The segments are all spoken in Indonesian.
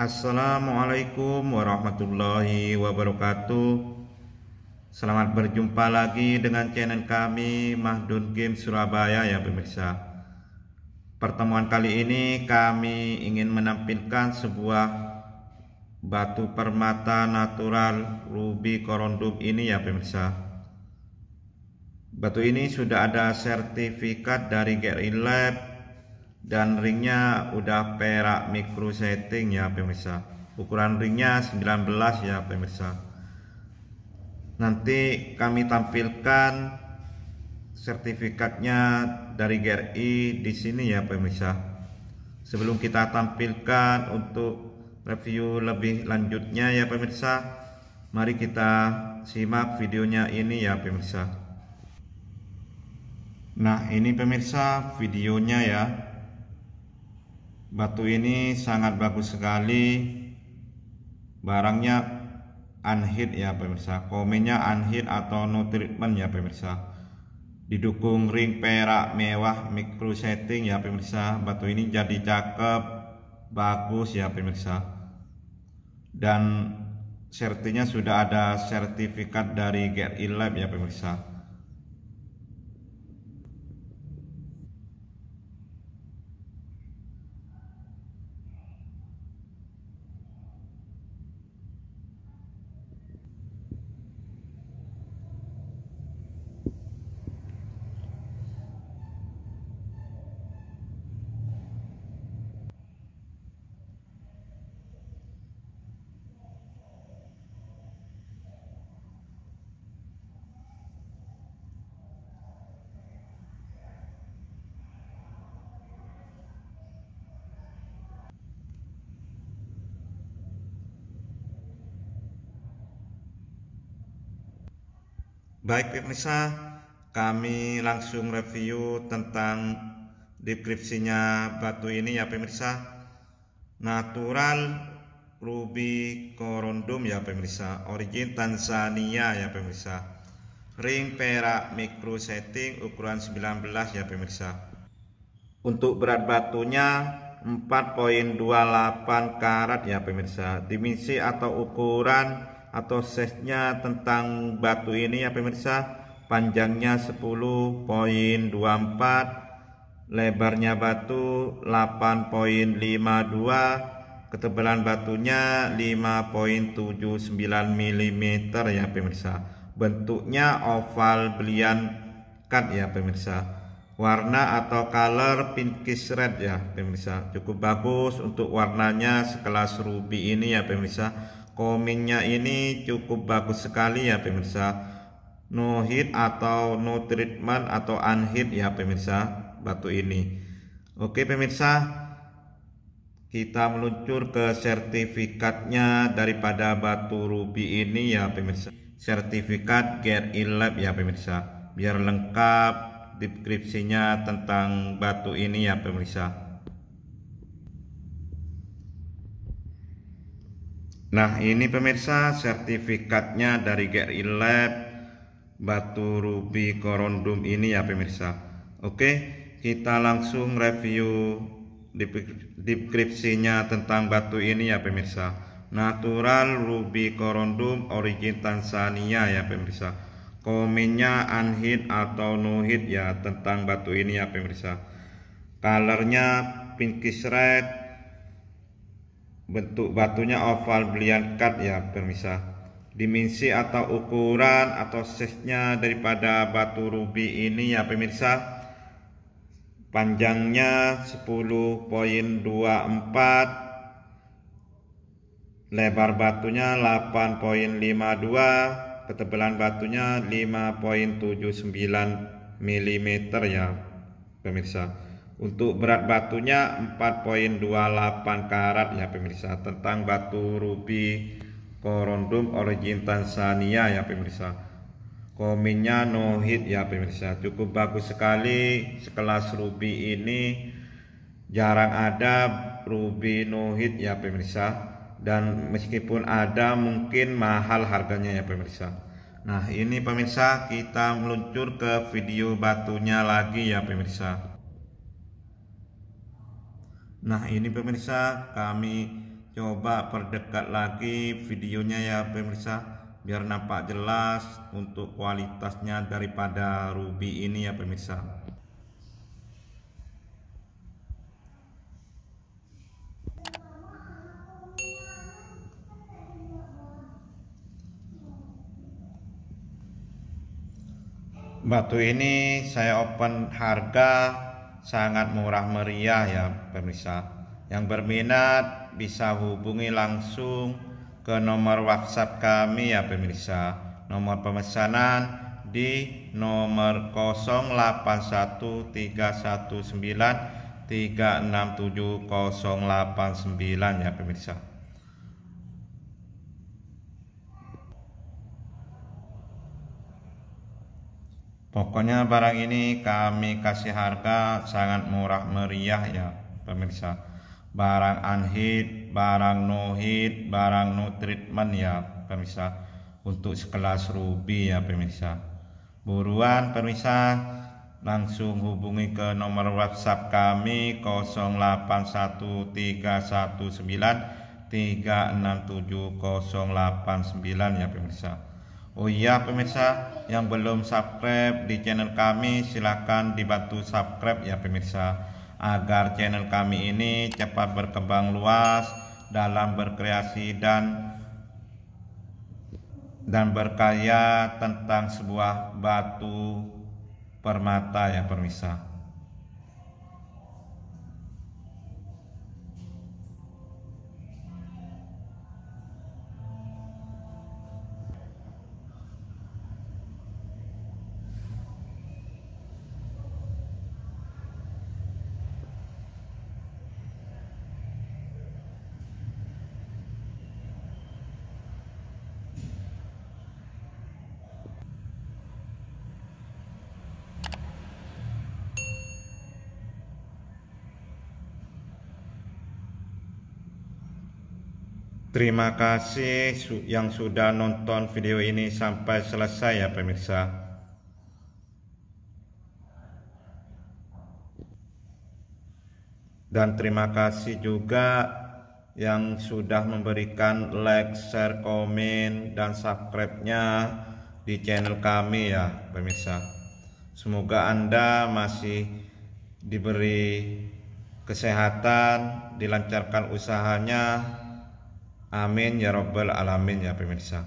Assalamualaikum warahmatullahi wabarakatuh Selamat berjumpa lagi dengan channel kami Mahdun Game Surabaya ya pemirsa Pertemuan kali ini kami ingin menampilkan sebuah batu permata natural ruby corundum ini ya pemirsa Batu ini sudah ada sertifikat dari Gary Lab dan ringnya udah perak micro setting ya pemirsa ukuran ringnya 19 ya pemirsa nanti kami tampilkan sertifikatnya dari GRI di sini ya pemirsa sebelum kita tampilkan untuk review lebih lanjutnya ya pemirsa mari kita simak videonya ini ya pemirsa nah ini pemirsa videonya ya Batu ini sangat bagus sekali. Barangnya unhit ya pemirsa. Komennya unhit atau no treatment ya pemirsa. Didukung ring perak mewah micro setting ya pemirsa. Batu ini jadi cakep, bagus ya pemirsa. Dan sertinya sudah ada sertifikat dari GRI Lab ya pemirsa. Baik pemirsa, kami langsung review tentang deskripsinya batu ini ya pemirsa. Natural ruby corundum ya pemirsa, origin Tanzania ya pemirsa. Ring perak micro setting ukuran 19 ya pemirsa. Untuk berat batunya 4.28 karat ya pemirsa. Dimensi atau ukuran atau sesnya tentang batu ini ya pemirsa panjangnya 10.24 lebarnya batu 8.52 ketebalan batunya 5.79 mm ya pemirsa bentuknya oval belian cut ya pemirsa warna atau color pinkish red ya pemirsa cukup bagus untuk warnanya sekelas ruby ini ya pemirsa Komiknya ini cukup bagus sekali ya pemirsa. No hit atau no treatment atau unhit ya pemirsa batu ini. Oke pemirsa, kita meluncur ke sertifikatnya daripada batu ruby ini ya pemirsa. Sertifikat in Lab ya pemirsa. Biar lengkap deskripsinya tentang batu ini ya pemirsa. Nah ini pemirsa sertifikatnya dari GRI Lab Batu Ruby Korondum ini ya pemirsa Oke kita langsung review deskripsinya tentang batu ini ya pemirsa Natural Ruby Korondum origin Tanzania ya pemirsa Komennya anhid atau no ya tentang batu ini ya pemirsa Colornya pinkish red bentuk batunya oval belian cut ya pemirsa dimensi atau ukuran atau size-nya daripada batu ruby ini ya pemirsa panjangnya 10.24 lebar batunya 8.52 ketebalan batunya 5.79 mm ya pemirsa untuk berat batunya 4.28 karat ya pemirsa Tentang batu rubi korondum origin Tanzania ya pemirsa Kominya no hit ya pemirsa Cukup bagus sekali sekelas rubi ini Jarang ada rubi no hit ya pemirsa Dan meskipun ada mungkin mahal harganya ya pemirsa Nah ini pemirsa kita meluncur ke video batunya lagi ya pemirsa Nah ini pemirsa kami coba perdekat lagi videonya ya pemirsa biar nampak jelas untuk kualitasnya daripada ruby ini ya pemirsa batu ini saya open harga sangat murah meriah ya pemirsa. Yang berminat bisa hubungi langsung ke nomor WhatsApp kami ya pemirsa. Nomor pemesanan di nomor 081319 367089 ya pemirsa. Pokoknya barang ini kami kasih harga sangat murah meriah ya pemirsa. Barang anhid, barang nohid, barang no treatment ya pemirsa. Untuk sekelas ruby ya pemirsa. Buruan pemirsa langsung hubungi ke nomor WhatsApp kami 081319 367089 ya pemirsa Oh iya pemirsa yang belum subscribe di channel kami silahkan dibantu subscribe ya pemirsa agar channel kami ini cepat berkembang luas dalam berkreasi dan dan berkaya tentang sebuah batu permata ya pemirsa. Terima kasih yang sudah nonton video ini sampai selesai ya pemirsa. Dan terima kasih juga yang sudah memberikan like, share, komen, dan subscribe-nya di channel kami ya pemirsa. Semoga Anda masih diberi kesehatan, dilancarkan usahanya, Amin ya Rabbal Alamin ya pemirsa.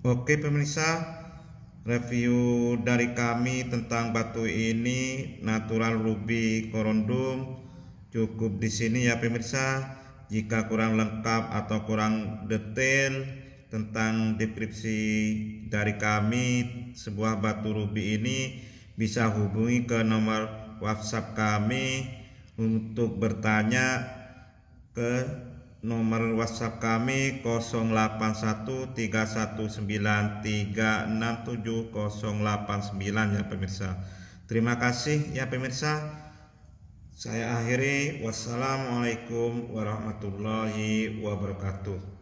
Oke pemirsa, review dari kami tentang batu ini natural ruby corundum cukup di sini ya pemirsa. Jika kurang lengkap atau kurang detail tentang deskripsi dari kami sebuah batu ruby ini bisa hubungi ke nomor WhatsApp kami untuk bertanya ke Nomor WhatsApp kami 081319367089 ya pemirsa. Terima kasih ya pemirsa. Saya akhiri wassalamualaikum warahmatullahi wabarakatuh.